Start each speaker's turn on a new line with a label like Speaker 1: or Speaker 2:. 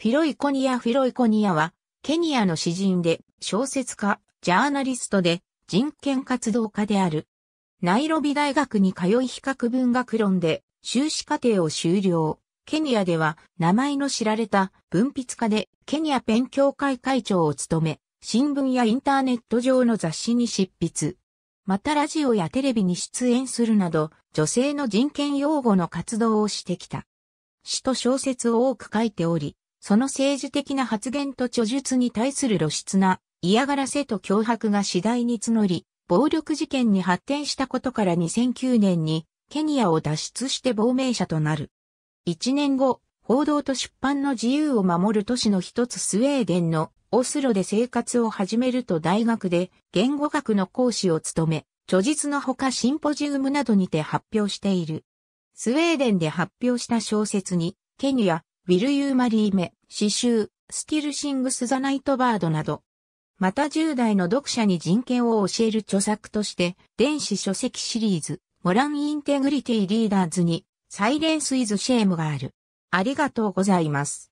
Speaker 1: フィロイコニア・フィロイコニアは、ケニアの詩人で、小説家、ジャーナリストで、人権活動家である。ナイロビ大学に通い比較文学論で、修士課程を修了。ケニアでは、名前の知られた文筆家で、ケニア勉強会会長を務め、新聞やインターネット上の雑誌に執筆。またラジオやテレビに出演するなど、女性の人権擁護の活動をしてきた。詩と小説を多く書いており、その政治的な発言と著述に対する露出な嫌がらせと脅迫が次第に募り、暴力事件に発展したことから2009年にケニアを脱出して亡命者となる。1年後、報道と出版の自由を守る都市の一つスウェーデンのオスロで生活を始めると大学で言語学の講師を務め、著述のほかシンポジウムなどにて発表している。スウェーデンで発表した小説に、ケニア、ウィル・ユー・マリーメ、詩集、スティル・シングス・ザ・ナイト・バードなど。また10代の読者に人権を教える著作として、電子書籍シリーズ、モラン・インテグリティ・リーダーズに、サイレンス・イズ・シェームがある。ありがとうございます。